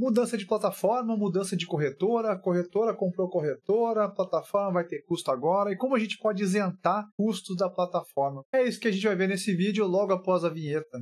Mudança de plataforma, mudança de corretora, corretora comprou corretora, plataforma vai ter custo agora e como a gente pode isentar custos da plataforma. É isso que a gente vai ver nesse vídeo logo após a vinheta.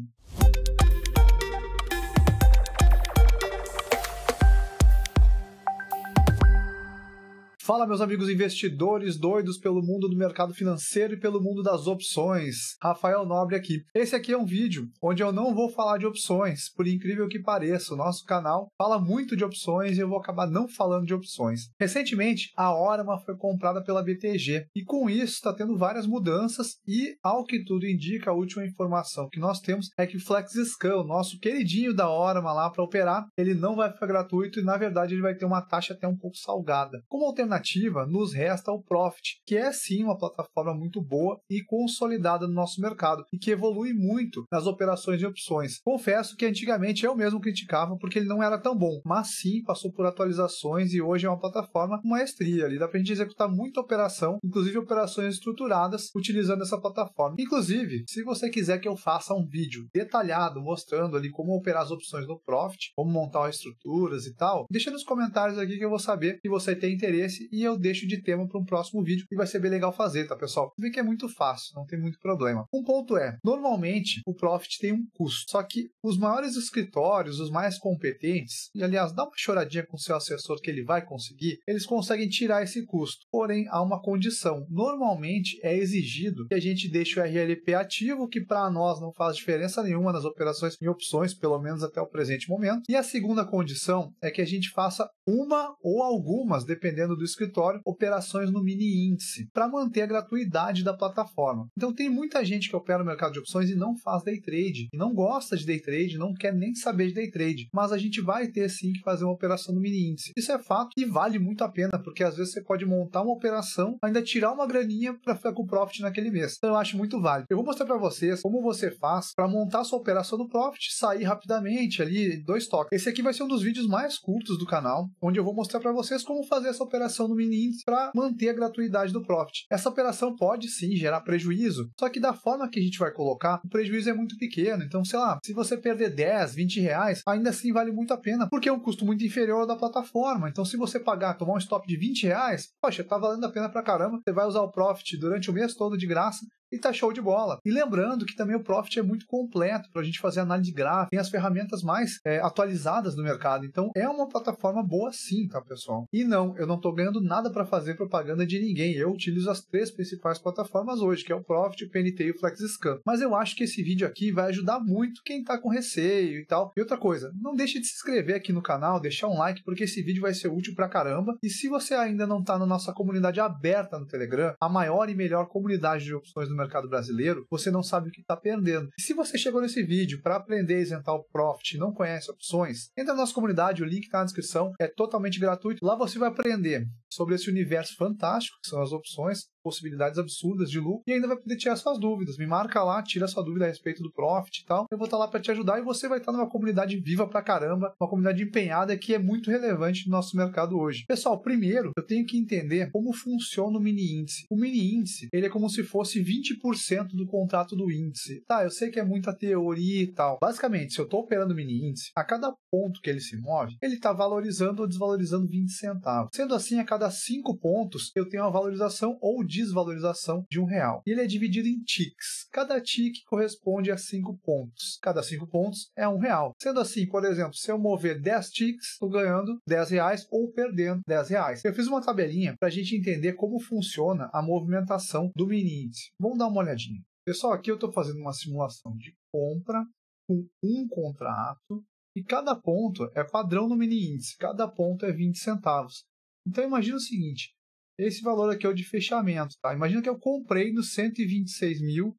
Fala, meus amigos investidores doidos pelo mundo do mercado financeiro e pelo mundo das opções. Rafael Nobre aqui. Esse aqui é um vídeo onde eu não vou falar de opções, por incrível que pareça. O nosso canal fala muito de opções e eu vou acabar não falando de opções. Recentemente, a Orama foi comprada pela BTG e com isso está tendo várias mudanças e, ao que tudo indica, a última informação que nós temos é que o FlexScan, o nosso queridinho da Orama lá para operar, ele não vai ficar gratuito e, na verdade, ele vai ter uma taxa até um pouco salgada. Como alternativa, alternativa, nos resta o Profit, que é sim uma plataforma muito boa e consolidada no nosso mercado e que evolui muito nas operações de opções. Confesso que antigamente eu mesmo criticava porque ele não era tão bom, mas sim passou por atualizações e hoje é uma plataforma com maestria ali, dá para gente executar muita operação, inclusive operações estruturadas utilizando essa plataforma. Inclusive, se você quiser que eu faça um vídeo detalhado mostrando ali como operar as opções no Profit, como montar estruturas e tal, deixa nos comentários aqui que eu vou saber se você tem interesse e eu deixo de tema para um próximo vídeo e vai ser bem legal fazer, tá, pessoal? Vê que é muito fácil, não tem muito problema. Um ponto é, normalmente o Profit tem um custo, só que os maiores escritórios, os mais competentes, e aliás, dá uma choradinha com o seu assessor que ele vai conseguir, eles conseguem tirar esse custo. Porém, há uma condição. Normalmente é exigido que a gente deixe o RLP ativo, que para nós não faz diferença nenhuma nas operações em opções, pelo menos até o presente momento. E a segunda condição é que a gente faça uma ou algumas, dependendo do escritório operações no mini índice, para manter a gratuidade da plataforma. Então tem muita gente que opera no mercado de opções e não faz day trade, e não gosta de day trade, não quer nem saber de day trade, mas a gente vai ter sim que fazer uma operação no mini índice. Isso é fato e vale muito a pena, porque às vezes você pode montar uma operação, ainda tirar uma graninha para ficar com profit naquele mês. Então eu acho muito válido. Eu vou mostrar para vocês como você faz para montar sua operação no profit, sair rapidamente ali dois toques. Esse aqui vai ser um dos vídeos mais curtos do canal, onde eu vou mostrar para vocês como fazer essa operação no mini índice para manter a gratuidade do Profit. Essa operação pode sim gerar prejuízo, só que da forma que a gente vai colocar, o prejuízo é muito pequeno. Então, sei lá, se você perder 10, 20 reais, ainda assim vale muito a pena, porque é um custo muito inferior ao da plataforma. Então, se você pagar, tomar um stop de 20 reais, poxa, tá valendo a pena pra caramba. Você vai usar o Profit durante o mês todo de graça e tá show de bola. E lembrando que também o Profit é muito completo para a gente fazer análise gráfica, tem as ferramentas mais é, atualizadas no mercado. Então é uma plataforma boa sim, tá, pessoal? E não, eu não tô ganhando nada para fazer propaganda de ninguém. Eu utilizo as três principais plataformas hoje, que é o Profit, o PNT e o FlexScan. Mas eu acho que esse vídeo aqui vai ajudar muito quem tá com receio e tal. E outra coisa, não deixe de se inscrever aqui no canal, deixar um like, porque esse vídeo vai ser útil pra caramba. E se você ainda não tá na nossa comunidade aberta no Telegram, a maior e melhor comunidade de opções do mercado brasileiro, você não sabe o que está perdendo. E se você chegou nesse vídeo para aprender a isentar o profit e não conhece opções, entra na nossa comunidade, o link está na descrição, é totalmente gratuito. Lá você vai aprender sobre esse universo fantástico, que são as opções, possibilidades absurdas de lucro e ainda vai poder tirar suas dúvidas. Me marca lá, tira sua dúvida a respeito do Profit e tal. Eu vou estar tá lá para te ajudar e você vai estar tá numa comunidade viva pra caramba, uma comunidade empenhada que é muito relevante no nosso mercado hoje. Pessoal, primeiro eu tenho que entender como funciona o mini índice. O mini índice, ele é como se fosse 20% do contrato do índice. Tá, eu sei que é muita teoria e tal. Basicamente, se eu estou operando o mini índice, a cada ponto que ele se move, ele está valorizando ou desvalorizando 20 centavos. Sendo assim, a cada 5 pontos eu tenho uma valorização ou desvalorização de um real. Ele é dividido em ticks. Cada tick corresponde a cinco pontos. Cada cinco pontos é um real. Sendo assim, por exemplo, se eu mover 10 ticks, estou ganhando 10 reais ou perdendo 10 reais. Eu fiz uma tabelinha para a gente entender como funciona a movimentação do mini índice. Vamos dar uma olhadinha. Pessoal, aqui eu estou fazendo uma simulação de compra com um contrato e cada ponto é padrão no mini índice, cada ponto é 20 centavos. Então imagine o seguinte, esse valor aqui é o de fechamento, tá? Imagina que eu comprei no 126.480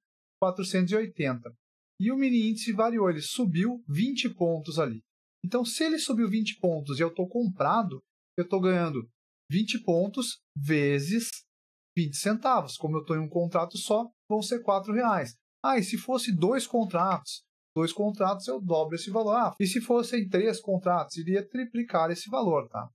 e o mini índice variou, ele subiu 20 pontos ali. Então, se ele subiu 20 pontos e eu estou comprado, eu estou ganhando 20 pontos vezes 20 centavos. Como eu estou em um contrato só, vão ser 4 reais. Ah, e se fosse dois contratos? Dois contratos eu dobro esse valor. Ah, e se fossem três contratos, iria triplicar esse valor, tá?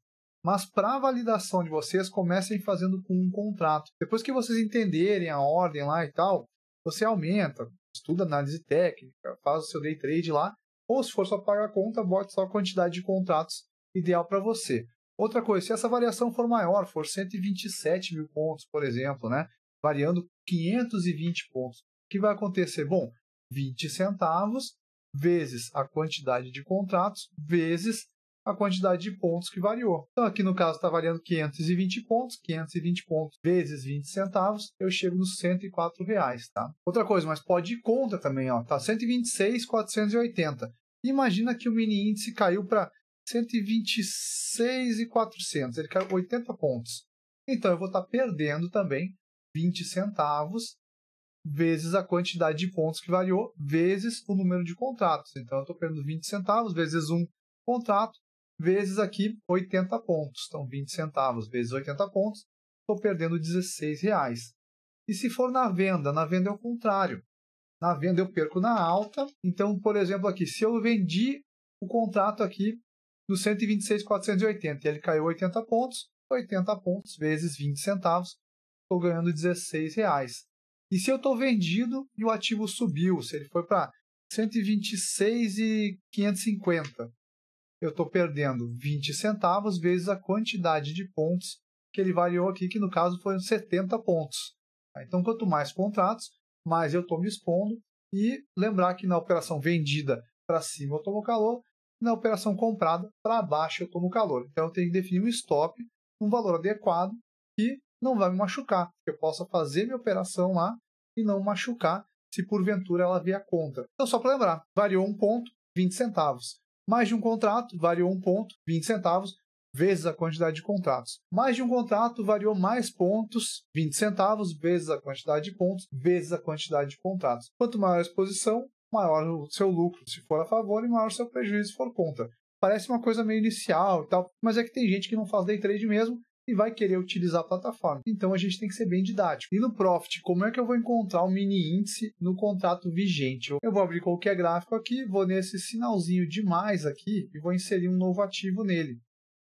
mas para validação de vocês, comecem fazendo com um contrato. Depois que vocês entenderem a ordem lá e tal, você aumenta, estuda análise técnica, faz o seu day trade lá, ou se for só pagar a conta, bote só a quantidade de contratos ideal para você. Outra coisa, se essa variação for maior, for 127 mil pontos, por exemplo, né, variando 520 pontos, o que vai acontecer? Bom, 20 centavos vezes a quantidade de contratos vezes a quantidade de pontos que variou. Então, aqui no caso está valendo 520 pontos, 520 pontos vezes 20 centavos, eu chego nos 104 reais, tá? Outra coisa, mas pode ir conta também, ó, tá 126,480. Imagina que o mini índice caiu para 126,400, ele caiu 80 pontos. Então, eu vou estar tá perdendo também 20 centavos vezes a quantidade de pontos que variou, vezes o número de contratos. Então, eu estou perdendo 20 centavos vezes um contrato vezes aqui 80 pontos, então 20 centavos vezes 80 pontos, estou perdendo 16 reais. E se for na venda, na venda é o contrário. Na venda eu perco na alta, então, por exemplo, aqui, se eu vendi o contrato aqui no 126,480 e ele caiu 80 pontos, 80 pontos vezes 20 centavos, estou ganhando 16 reais. E se eu estou vendido e o ativo subiu, se ele foi para 126,550, eu estou perdendo 20 centavos vezes a quantidade de pontos que ele variou aqui, que no caso foram 70 pontos. Tá, então, quanto mais contratos, mais eu estou me expondo. E lembrar que na operação vendida para cima eu tomo calor, na operação comprada para baixo eu tomo calor. Então, eu tenho que definir um stop, um valor adequado que não vai me machucar, que eu possa fazer minha operação lá e não machucar se porventura ela vier contra. Então, só para lembrar, variou um ponto, 20 centavos. Mais de um contrato variou um ponto, 20 centavos, vezes a quantidade de contratos. Mais de um contrato variou mais pontos, 20 centavos, vezes a quantidade de pontos, vezes a quantidade de contratos. Quanto maior a exposição, maior o seu lucro, se for a favor, e maior o seu prejuízo, se for contra. Parece uma coisa meio inicial e tal, mas é que tem gente que não faz day trade mesmo e vai querer utilizar a plataforma. Então a gente tem que ser bem didático. E no Profit, como é que eu vou encontrar o um mini índice no contrato vigente? Eu vou abrir qualquer gráfico aqui, vou nesse sinalzinho de mais aqui e vou inserir um novo ativo nele.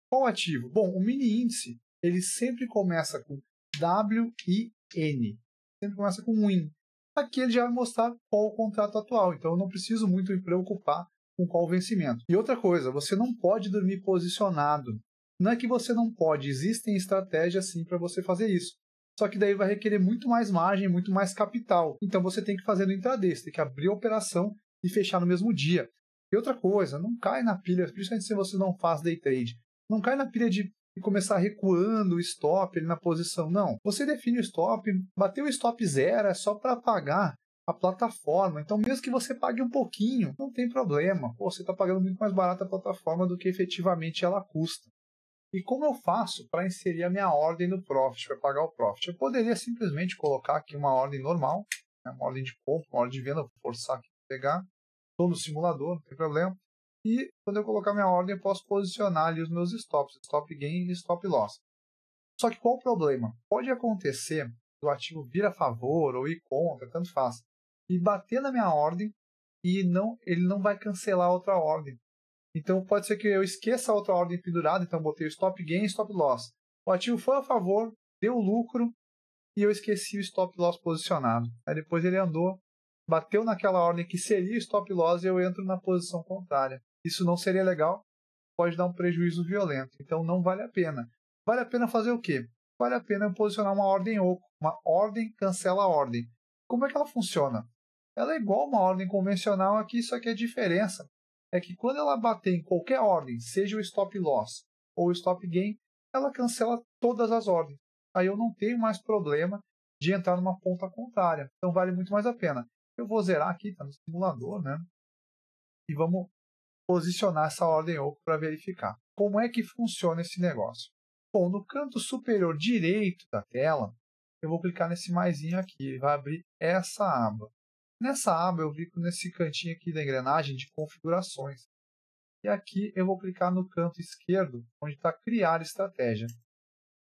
Qual ativo? Bom, o mini índice ele sempre começa com W e N. Sempre começa com WIN. Aqui ele já vai mostrar qual o contrato atual, então eu não preciso muito me preocupar com qual vencimento. E outra coisa, você não pode dormir posicionado. Não é que você não pode, existem estratégias sim para você fazer isso. Só que daí vai requerer muito mais margem, muito mais capital. Então você tem que fazer no intraday, você tem que abrir a operação e fechar no mesmo dia. E outra coisa, não cai na pilha, principalmente se você não faz day trade, não cai na pilha de começar recuando o stop ele na posição, não. Você define o stop, bateu o stop zero, é só para pagar a plataforma. Então, mesmo que você pague um pouquinho, não tem problema. Pô, você está pagando muito mais barato a plataforma do que efetivamente ela custa. E como eu faço para inserir a minha ordem no profit, para pagar o profit? Eu poderia simplesmente colocar aqui uma ordem normal, né, uma ordem de compra, uma ordem de venda, vou forçar aqui para pegar, estou no simulador, não tem problema. E quando eu colocar minha ordem, eu posso posicionar ali os meus stops, stop gain e stop loss. Só que qual o problema? Pode acontecer do ativo vir a favor ou ir contra, tanto faz, e bater na minha ordem e não, ele não vai cancelar outra ordem. Então pode ser que eu esqueça a outra ordem pendurada, então botei o stop gain e stop loss. O ativo foi a favor, deu lucro e eu esqueci o stop loss posicionado. Aí depois ele andou, bateu naquela ordem que seria stop loss e eu entro na posição contrária. Isso não seria legal, pode dar um prejuízo violento, então não vale a pena. Vale a pena fazer o quê? Vale a pena posicionar uma ordem oco, uma ordem cancela a ordem. Como é que ela funciona? Ela é igual a uma ordem convencional aqui, só que a é diferença é que quando ela bater em qualquer ordem, seja o stop loss ou o stop gain, ela cancela todas as ordens. Aí eu não tenho mais problema de entrar numa ponta contrária. Então vale muito mais a pena. Eu vou zerar aqui, está no simulador, né? E vamos posicionar essa ordem ou para verificar. Como é que funciona esse negócio? Bom, no canto superior direito da tela, eu vou clicar nesse maisinho aqui, ele vai abrir essa aba. Nessa aba eu clico nesse cantinho aqui da engrenagem de configurações. E aqui eu vou clicar no canto esquerdo, onde está criar estratégia.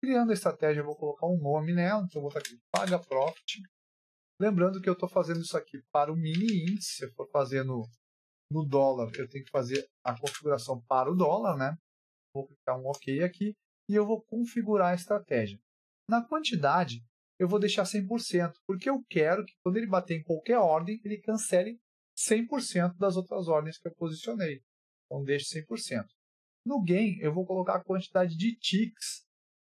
Criando a estratégia eu vou colocar um nome nela, então eu vou botar tá aqui paga profit. Lembrando que eu estou fazendo isso aqui para o mini índice, se eu for fazer no, no dólar, eu tenho que fazer a configuração para o dólar, né? Vou clicar um OK aqui e eu vou configurar a estratégia. Na quantidade, eu vou deixar 100%, porque eu quero que quando ele bater em qualquer ordem, ele cancele 100% das outras ordens que eu posicionei. Então deixe 100%. No gain, eu vou colocar a quantidade de ticks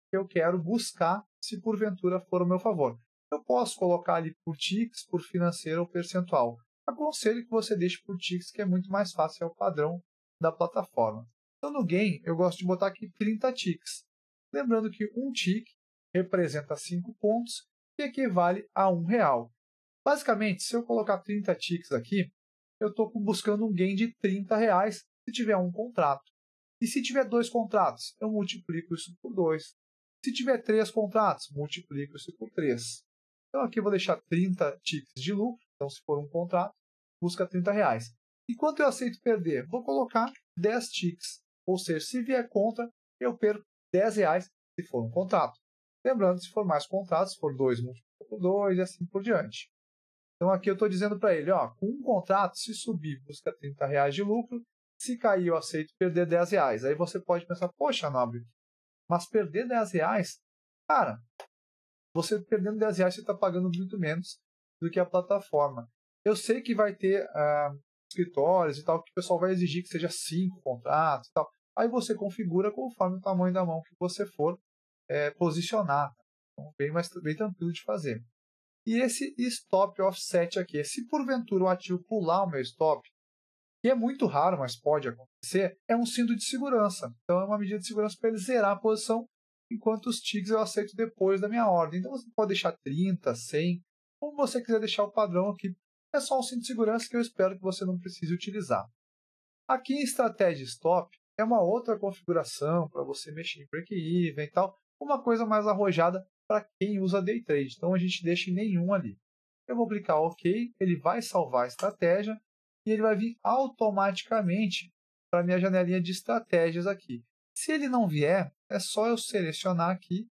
que eu quero buscar se porventura for ao meu favor. Eu posso colocar ali por ticks, por financeiro ou percentual. Aconselho que você deixe por ticks, que é muito mais fácil, é o padrão da plataforma. Então no gain, eu gosto de botar aqui 30 ticks. Lembrando que um tick representa 5 pontos, que equivale a um real. Basicamente, se eu colocar 30 ticks aqui, eu estou buscando um gain de 30 reais se tiver um contrato. E se tiver dois contratos, eu multiplico isso por 2. Se tiver três contratos, multiplico isso por 3. Então aqui eu vou deixar 30 ticks de lucro, então se for um contrato, busca 30 reais. E quanto eu aceito perder? Vou colocar 10 ticks, ou seja, se vier contra, eu perco 10 reais se for um contrato. Lembrando, se for mais contratos, se for dois multiplicado por dois e assim por diante. Então aqui eu estou dizendo para ele, ó, com um contrato, se subir, busca 30 reais de lucro, se cair, eu aceito perder 10 reais. Aí você pode pensar, poxa, nobre, mas perder 10 reais, cara, você perdendo 10 reais, você está pagando muito menos do que a plataforma. Eu sei que vai ter ah, escritórios e tal, que o pessoal vai exigir que seja 5 contratos e tal. Aí você configura conforme o tamanho da mão que você for é, posicionar. Então, bem, mais, bem tranquilo de fazer. E esse stop offset aqui, se porventura o ativo pular o meu stop, que é muito raro, mas pode acontecer, é um cinto de segurança. Então é uma medida de segurança para ele zerar a posição, enquanto os TIGs eu aceito depois da minha ordem. Então você pode deixar 30, 100, como você quiser deixar o padrão aqui. É só um cinto de segurança que eu espero que você não precise utilizar. Aqui em estratégia stop, é uma outra configuração para você mexer em break-even e tal uma coisa mais arrojada para quem usa day trade. Então a gente deixa nenhum ali. Eu vou clicar OK, ele vai salvar a estratégia e ele vai vir automaticamente para minha janelinha de estratégias aqui. Se ele não vier, é só eu selecionar aqui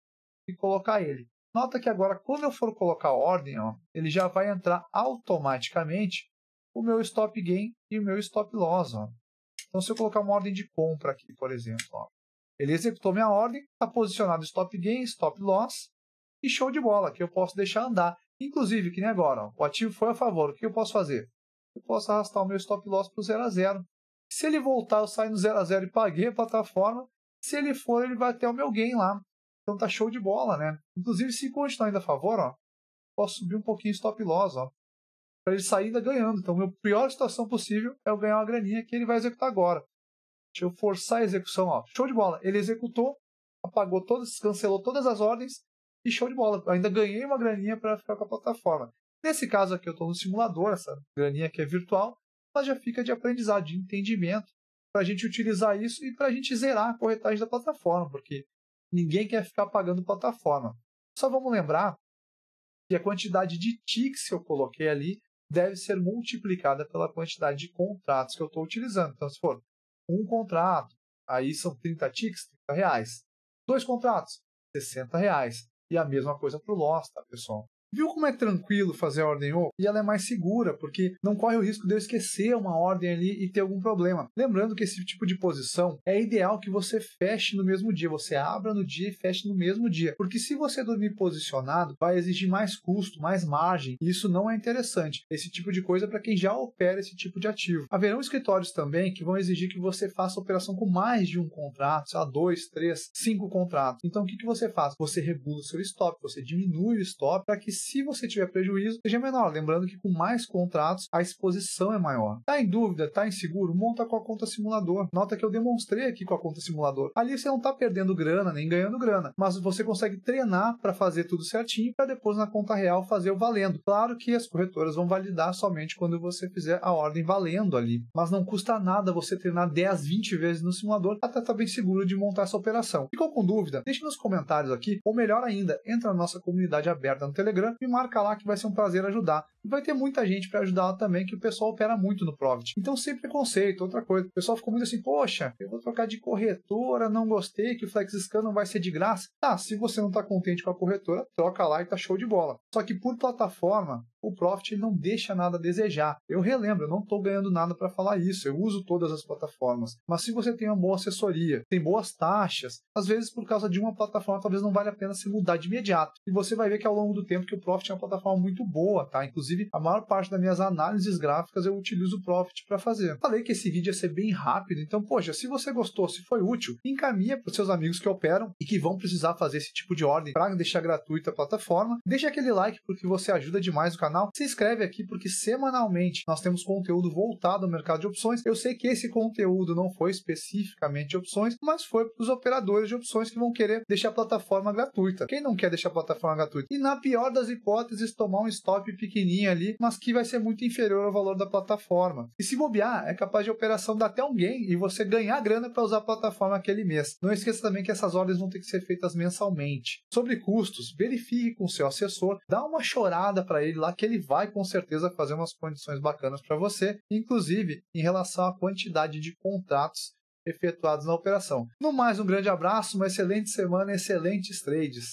e colocar ele. Nota que agora, quando eu for colocar ordem, ó, ele já vai entrar automaticamente o meu stop gain e o meu stop loss. Ó. Então, se eu colocar uma ordem de compra aqui, por exemplo, ó, ele executou minha ordem, está posicionado stop gain, stop loss e show de bola, que eu posso deixar andar. Inclusive, que nem agora, ó, o ativo foi a favor, o que eu posso fazer? Eu posso arrastar o meu stop loss para o 0 a 0. Se ele voltar, eu saio no 0 a 0 e paguei a plataforma. Se ele for, ele vai até o meu gain lá. Então tá show de bola, né? Inclusive, se continuar ainda a favor, ó, posso subir um pouquinho stop loss, ó, para ele sair ainda ganhando. Então, a pior situação possível é eu ganhar uma graninha que ele vai executar agora. Deixa eu forçar a execução, ó. Show de bola. Ele executou, apagou todas, cancelou todas as ordens e show de bola. Eu ainda ganhei uma graninha para ficar com a plataforma. Nesse caso aqui, eu estou no simulador, essa graninha aqui é virtual, mas já fica de aprendizado, de entendimento, para a gente utilizar isso e para a gente zerar a corretagem da plataforma, porque ninguém quer ficar pagando plataforma. Só vamos lembrar que a quantidade de ticks que eu coloquei ali deve ser multiplicada pela quantidade de contratos que eu estou utilizando. Então, se for um contrato, aí são 30 ticks, 30 reais. Dois contratos, 60 reais. E a mesma coisa para o Lost, tá, pessoal? Viu como é tranquilo fazer a ordem O? E ela é mais segura, porque não corre o risco de eu esquecer uma ordem ali e ter algum problema. Lembrando que esse tipo de posição é ideal que você feche no mesmo dia, você abra no dia e feche no mesmo dia. Porque se você dormir posicionado, vai exigir mais custo, mais margem, e isso não é interessante. Esse tipo de coisa é para quem já opera esse tipo de ativo. Haverão escritórios também que vão exigir que você faça operação com mais de um contrato, sei lá, dois, três, cinco contratos. Então o que, que você faz? Você regula o seu stop, você diminui o stop para que se você tiver prejuízo, seja menor. Lembrando que com mais contratos, a exposição é maior. Tá em dúvida? Tá inseguro? Monta com a conta simulador. Nota que eu demonstrei aqui com a conta simulador. Ali você não tá perdendo grana, nem ganhando grana, mas você consegue treinar para fazer tudo certinho para depois na conta real fazer o valendo. Claro que as corretoras vão validar somente quando você fizer a ordem valendo ali, mas não custa nada você treinar 10, 20 vezes no simulador até estar tá bem seguro de montar essa operação. Ficou com dúvida? Deixe nos comentários aqui, ou melhor ainda, entra na nossa comunidade aberta no Telegram Instagram e marca lá que vai ser um prazer ajudar. E vai ter muita gente para ajudar lá também, que o pessoal opera muito no Profit. Então, sem preconceito, outra coisa. O pessoal ficou muito assim, poxa, eu vou trocar de corretora, não gostei, que o FlexScan não vai ser de graça. Tá, se você não está contente com a corretora, troca lá e tá show de bola. Só que por plataforma, o Profit não deixa nada a desejar. Eu relembro, eu não estou ganhando nada para falar isso, eu uso todas as plataformas. Mas se você tem uma boa assessoria, tem boas taxas, às vezes por causa de uma plataforma talvez não vale a pena se mudar de imediato. E você vai ver que ao longo do tempo que o Profit é uma plataforma muito boa, tá? Inclusive, a maior parte das minhas análises gráficas eu utilizo o Profit para fazer. Falei que esse vídeo ia ser bem rápido, então, poxa, se você gostou, se foi útil, encaminha para os seus amigos que operam e que vão precisar fazer esse tipo de ordem para deixar gratuita a plataforma. Deixa aquele like porque você ajuda demais o canal canal, se inscreve aqui porque semanalmente nós temos conteúdo voltado ao mercado de opções. Eu sei que esse conteúdo não foi especificamente opções, mas foi para os operadores de opções que vão querer deixar a plataforma gratuita. Quem não quer deixar a plataforma gratuita? E na pior das hipóteses, tomar um stop pequenininho ali, mas que vai ser muito inferior ao valor da plataforma. E se bobear, é capaz de operação dar até um gain e você ganhar grana para usar a plataforma aquele mês. Não esqueça também que essas ordens vão ter que ser feitas mensalmente. Sobre custos, verifique com seu assessor, dá uma chorada para ele lá que ele vai com certeza fazer umas condições bacanas para você, inclusive em relação à quantidade de contratos efetuados na operação. No mais, um grande abraço, uma excelente semana, excelentes trades.